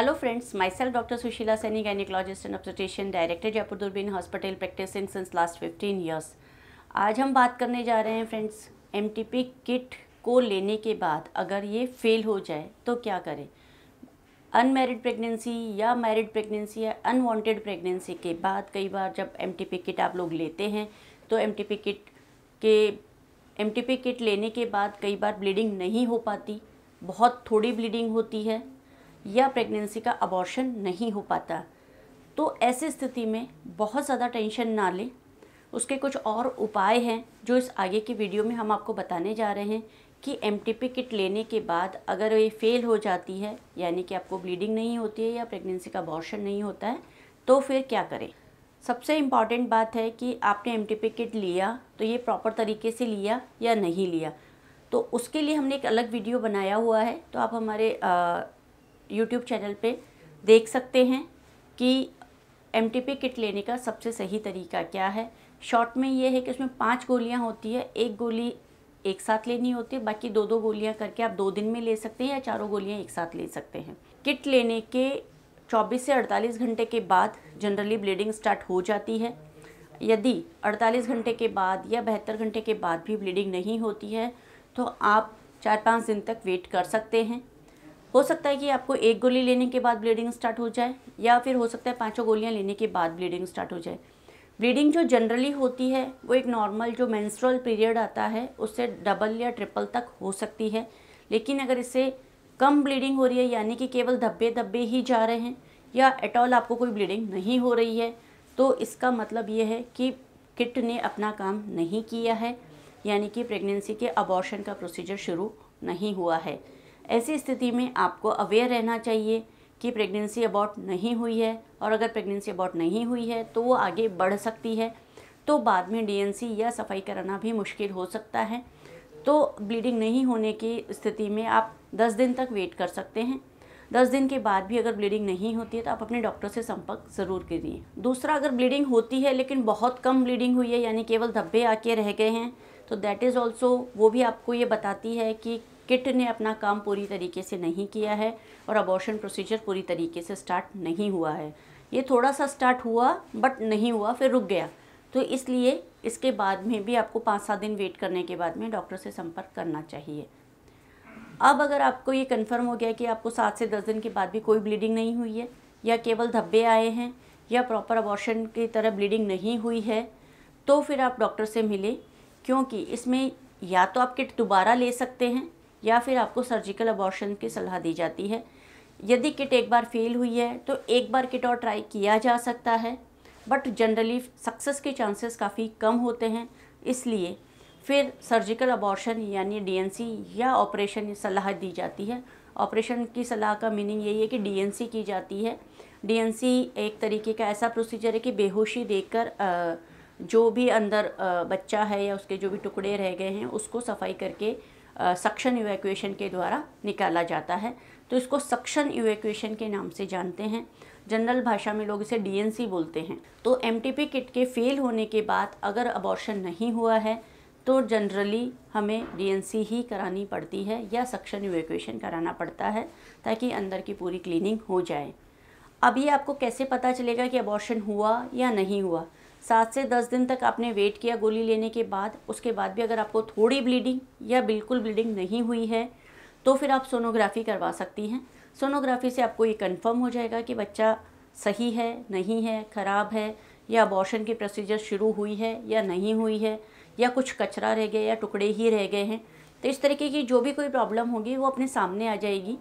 hello friends myself doctor Sushila Saini gynaecologist and obstetrician director Jaipur Doorbeen hospital in since last fifteen years आज हम बात करने जा रहे हैं फ्रेंड्स एम किट को लेने के बाद अगर ये फेल हो जाए तो क्या करें अनमेरिड प्रेगनेंसी या मैरिड प्रेगनेंसी या अनवांटेड प्रेगनेंसी के बाद कई बार जब एम किट आप लोग लेते हैं तो एम किट के एम किट लेने के बाद कई बार ब्लीडिंग नहीं हो पाती बहुत थोड़ी ब्लीडिंग होती है या प्रेगनेंसी का अबॉर्शन नहीं हो पाता तो ऐसी स्थिति में बहुत ज़्यादा टेंशन ना लें उसके कुछ और उपाय हैं जो इस आगे की वीडियो में हम आपको बताने जा रहे हैं कि एम किट लेने के बाद अगर ये फेल हो जाती है यानी कि आपको ब्लीडिंग नहीं होती है या प्रेगनेंसी का अबॉर्शन नहीं होता है तो फिर क्या करें सबसे इम्पॉर्टेंट बात है कि आपने एम किट लिया तो ये प्रॉपर तरीके से लिया या नहीं लिया तो उसके लिए हमने एक अलग वीडियो बनाया हुआ है तो आप हमारे आ, यूट्यूब चैनल पे देख सकते हैं कि एम किट लेने का सबसे सही तरीका क्या है शॉर्ट में ये है कि उसमें पाँच गोलियाँ होती है एक गोली एक साथ लेनी होती है बाकी दो दो गोलियां करके आप दो दिन में ले सकते हैं या चारों गोलियां एक साथ ले सकते हैं किट लेने के 24 से 48 घंटे के बाद जनरली ब्लीडिंग स्टार्ट हो जाती है यदि 48 घंटे के बाद या बहत्तर घंटे के बाद भी ब्लीडिंग नहीं होती है तो आप चार पाँच दिन तक वेट कर सकते हैं हो सकता है कि आपको एक गोली लेने के बाद ब्लीडिंग स्टार्ट हो जाए या फिर हो सकता है पाँचों गोलियाँ लेने के बाद ब्लीडिंग स्टार्ट हो जाए ब्लीडिंग जो जनरली होती है वो एक नॉर्मल जो मैंस्ट्रल पीरियड आता है उससे डबल या ट्रिपल तक हो सकती है लेकिन अगर इससे कम ब्लीडिंग हो रही है यानी कि केवल धब्बे धब्बे ही जा रहे हैं या एटॉल आपको कोई ब्लीडिंग नहीं हो रही है तो इसका मतलब ये है कि किट ने अपना काम नहीं किया है यानी कि प्रेगनेंसी के अबॉर्शन का प्रोसीजर शुरू नहीं हुआ है ऐसी स्थिति में आपको अवेयर रहना चाहिए कि प्रेगनेंसी अबाउट नहीं हुई है और अगर प्रेगनेंसी अबाउट नहीं हुई है तो वो आगे बढ़ सकती है तो बाद में डीएनसी या सफाई कराना भी मुश्किल हो सकता है तो ब्लीडिंग नहीं होने की स्थिति में आप 10 दिन तक वेट कर सकते हैं 10 दिन के बाद भी अगर ब्लीडिंग नहीं होती है तो आप अपने डॉक्टर से संपर्क ज़रूर करिए दूसरा अगर ब्लीडिंग होती है लेकिन बहुत कम ब्लीडिंग हुई है यानी केवल धब्बे आके रह गए हैं तो दैट इज़ ऑल्सो वो भी आपको ये बताती है कि किट ने अपना काम पूरी तरीके से नहीं किया है और अबॉर्शन प्रोसीजर पूरी तरीके से स्टार्ट नहीं हुआ है ये थोड़ा सा स्टार्ट हुआ बट नहीं हुआ फिर रुक गया तो इसलिए इसके बाद में भी आपको पाँच सात दिन वेट करने के बाद में डॉक्टर से संपर्क करना चाहिए अब अगर आपको ये कन्फर्म हो गया कि आपको सात से दस दिन के बाद भी कोई ब्लीडिंग नहीं हुई है या केवल धब्बे आए हैं या प्रॉपर अबॉर्शन की तरह ब्लीडिंग नहीं हुई है तो फिर आप डॉक्टर से मिलें क्योंकि इसमें या तो आप किट दोबारा ले सकते हैं या फिर आपको सर्जिकल अबॉर्शन की सलाह दी जाती है यदि किट एक बार फेल हुई है तो एक बार किट और ट्राई किया जा सकता है बट जनरली सक्सेस के चांसेस काफ़ी कम होते हैं इसलिए फिर सर्जिकल अबॉर्शन यानी डीएनसी या ऑपरेशन सलाह दी जाती है ऑपरेशन की सलाह का मीनिंग यही है कि डीएनसी की जाती है डीएनसी एक तरीके का ऐसा प्रोसीजर है कि बेहोशी देकर जो भी अंदर बच्चा है या उसके जो भी टुकड़े रह गए हैं उसको सफाई करके सक्शन इवैक्यूएशन के द्वारा निकाला जाता है तो इसको सक्शन इवैक्यूएशन के नाम से जानते हैं जनरल भाषा में लोग इसे डीएनसी बोलते हैं तो एमटीपी किट के फेल होने के बाद अगर अबॉर्शन नहीं हुआ है तो जनरली हमें डीएनसी ही करानी पड़ती है या सक्शन इवैक्यूएशन कराना पड़ता है ताकि अंदर की पूरी क्लीनिंग हो जाए अब ये आपको कैसे पता चलेगा कि अबॉर्शन हुआ या नहीं हुआ सात से दस दिन तक आपने वेट किया गोली लेने के बाद उसके बाद भी अगर आपको थोड़ी ब्लीडिंग या बिल्कुल ब्लीडिंग नहीं हुई है तो फिर आप सोनोग्राफ़ी करवा सकती हैं सोनोग्राफ़ी से आपको ये कंफर्म हो जाएगा कि बच्चा सही है नहीं है ख़राब है या अबॉर्शन की प्रोसीजर शुरू हुई है या नहीं हुई है या कुछ कचरा रह गया या टुकड़े ही रह गए हैं तो इस तरीके की जो भी कोई प्रॉब्लम होगी वो अपने सामने आ जाएगी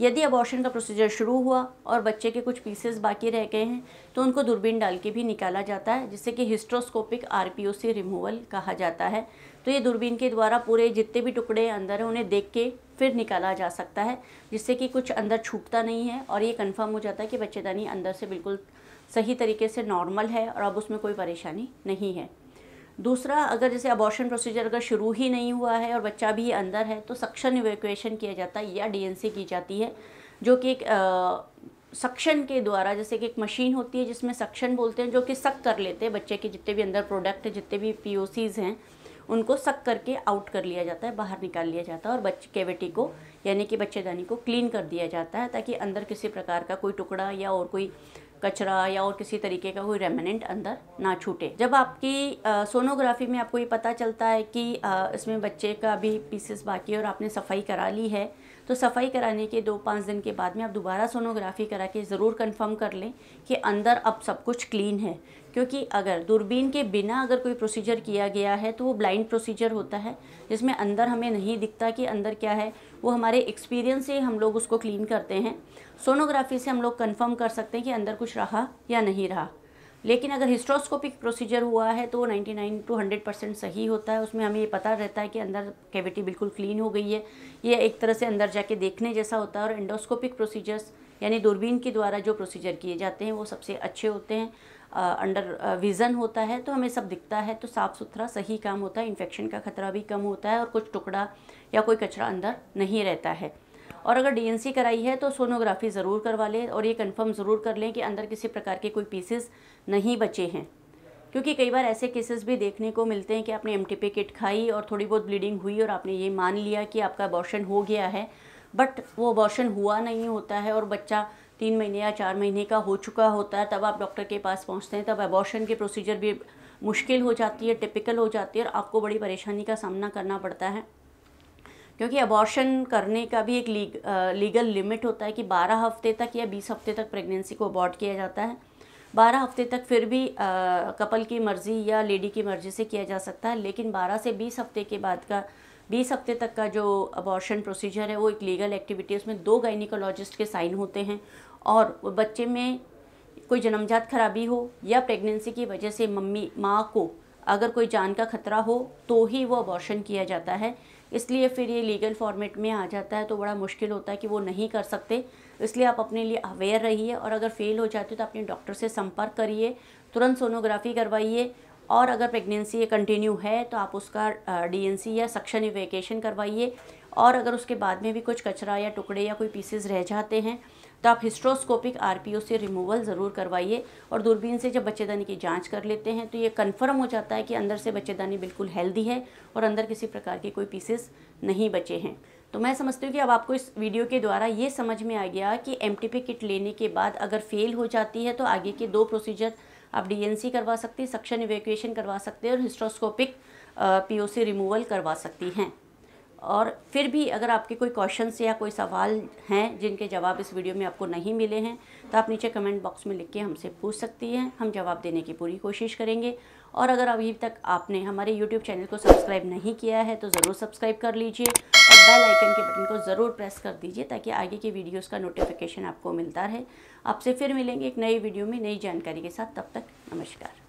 यदि अबॉर्शन का प्रोसीजर शुरू हुआ और बच्चे के कुछ पीसेस बाकी रह गए हैं तो उनको दूरबीन डाल के भी निकाला जाता है जिसे कि हिस्ट्रोस्कोपिक आर रिमूवल कहा जाता है तो ये दूरबीन के द्वारा पूरे जितने भी टुकड़े अंदर हैं उन्हें देख के फिर निकाला जा सकता है जिससे कि कुछ अंदर छूटता नहीं है और ये कन्फर्म हो जाता है कि बच्चेदानी अंदर से बिल्कुल सही तरीके से नॉर्मल है और अब उसमें कोई परेशानी नहीं है दूसरा अगर जैसे अबॉर्शन प्रोसीजर अगर शुरू ही नहीं हुआ है और बच्चा भी अंदर है तो सक्शन इवेक्यूएशन किया जाता है या डीएनसी की जाती है जो कि एक सक्शन के द्वारा जैसे कि एक मशीन होती है जिसमें सक्शन बोलते हैं जो कि सक कर लेते हैं बच्चे के जितने भी अंदर प्रोडक्ट हैं जितने भी पी हैं उनको सक करके आउट कर लिया जाता है बाहर निकाल लिया जाता है और बच्चे केविटी को यानी कि बच्चेदानी को क्लीन कर दिया जाता है ताकि अंदर किसी प्रकार का कोई टुकड़ा या और कोई कचरा या और किसी तरीके का कोई रेमिनेंट अंदर ना छूटे जब आपकी सोनोग्राफी में आपको ये पता चलता है कि आ, इसमें बच्चे का भी पीसेस बाकी है और आपने सफाई करा ली है तो सफाई कराने के दो पाँच दिन के बाद में आप दोबारा सोनोग्राफी करा के ज़रूर कंफर्म कर लें कि अंदर अब सब कुछ क्लीन है क्योंकि अगर दूरबीन के बिना अगर कोई प्रोसीजर किया गया है तो वो ब्लाइंड प्रोसीजर होता है जिसमें अंदर हमें नहीं दिखता कि अंदर क्या है वो हमारे एक्सपीरियंस से हम लोग उसको क्लीन करते हैं सोनोग्राफी से हम लोग कन्फर्म कर सकते हैं कि अंदर कुछ रहा या नहीं रहा लेकिन अगर हिस्ट्रोस्कोपिक प्रोसीजर हुआ है तो 99 टू 100 परसेंट सही होता है उसमें हमें ये पता रहता है कि अंदर कैविटी बिल्कुल क्लीन हो गई है ये एक तरह से अंदर जाके देखने जैसा होता है और एंडोस्कोपिक प्रोसीजर्स यानी दूरबीन के द्वारा जो प्रोसीजर किए जाते हैं वो सबसे अच्छे होते हैं आ, अंडर विज़न होता है तो हमें सब दिखता है तो साफ़ सुथरा सही काम होता है इन्फेक्शन का खतरा भी कम होता है और कुछ टुकड़ा या कोई कचरा अंदर नहीं रहता है और अगर डीएनसी कराई है तो सोनोग्राफी ज़रूर करवा लें और ये कंफर्म ज़रूर कर लें कि अंदर किसी प्रकार के कोई पीसेस नहीं बचे हैं क्योंकि कई बार ऐसे केसेस भी देखने को मिलते हैं कि आपने एम किट खाई और थोड़ी बहुत ब्लीडिंग हुई और आपने ये मान लिया कि आपका अबॉर्शन हो गया है बट वो अबॉर्शन हुआ नहीं होता है और बच्चा तीन महीने या चार महीने का हो चुका होता है तब आप डॉक्टर के पास पहुंचते हैं तब अबॉर्शन के प्रोसीजर भी मुश्किल हो जाती है टिपिकल हो जाती है और आपको बड़ी परेशानी का सामना करना पड़ता है क्योंकि अबॉर्शन करने का भी एक लीग, आ, लीगल लिमिट होता है कि 12 हफ्ते तक या 20 हफ्ते तक प्रेगनेंसी को अबॉर्ट किया जाता है बारह हफ्ते तक फिर भी आ, कपल की मर्ज़ी या लेडी की मर्ज़ी से किया जा सकता है लेकिन बारह से बीस हफ्ते के बाद का बीस हफ्ते तक का जो अबॉर्शन प्रोसीजर है वो एक लीगल एक्टिविटी उसमें दो गाइनिकोलॉजिस्ट के साइन होते हैं और बच्चे में कोई जन्मजात खराबी हो या प्रेगनेंसी की वजह से मम्मी माँ को अगर कोई जान का खतरा हो तो ही वो अबॉर्शन किया जाता है इसलिए फिर ये लीगल फॉर्मेट में आ जाता है तो बड़ा मुश्किल होता है कि वो नहीं कर सकते तो इसलिए आप अपने लिए अवेयर रहिए और अगर फेल हो जाते हो तो अपने डॉक्टर से संपर्क करिए तुरंत सोनोग्राफी करवाइए और अगर प्रेगनेंसी कंटिन्यू है तो आप उसका डीएनसी या सक्शन इवेकेशन करवाइए और अगर उसके बाद में भी कुछ कचरा या टुकड़े या कोई पीसेस रह जाते हैं तो आप हिस्ट्रोस्कोपिक आरपीओ से रिमूवल ज़रूर करवाइए और दूरबीन से जब बच्चेदानी की जांच कर लेते हैं तो ये कंफर्म हो जाता है कि अंदर से बच्चेदानी बिल्कुल हेल्दी है और अंदर किसी प्रकार के कोई पीसेस नहीं बचे हैं तो मैं समझती हूँ कि अब आपको इस वीडियो के द्वारा ये समझ में आ गया कि एम किट लेने के बाद अगर फेल हो जाती है तो आगे के दो प्रोसीजर आप डीएनसी करवा सकती हैं सक्शन इवेक्यूएशन करवा सकते हैं और हिस्ट्रोस्कोपिक पीओसी रिमूवल करवा सकती हैं और फिर भी अगर आपके कोई क्वेश्चन या कोई सवाल हैं जिनके जवाब इस वीडियो में आपको नहीं मिले हैं तो आप नीचे कमेंट बॉक्स में लिख के हमसे पूछ सकती हैं हम जवाब देने की पूरी कोशिश करेंगे और अगर अभी तक आपने हमारे यूट्यूब चैनल को सब्सक्राइब नहीं किया है तो ज़रूर सब्सक्राइब कर लीजिए और बेल आइकन के बटन को ज़रूर प्रेस कर दीजिए ताकि आगे की वीडियोज़ का नोटिफिकेशन आपको मिलता रहे आपसे फिर मिलेंगे एक नई वीडियो में नई जानकारी के साथ तब तक नमस्कार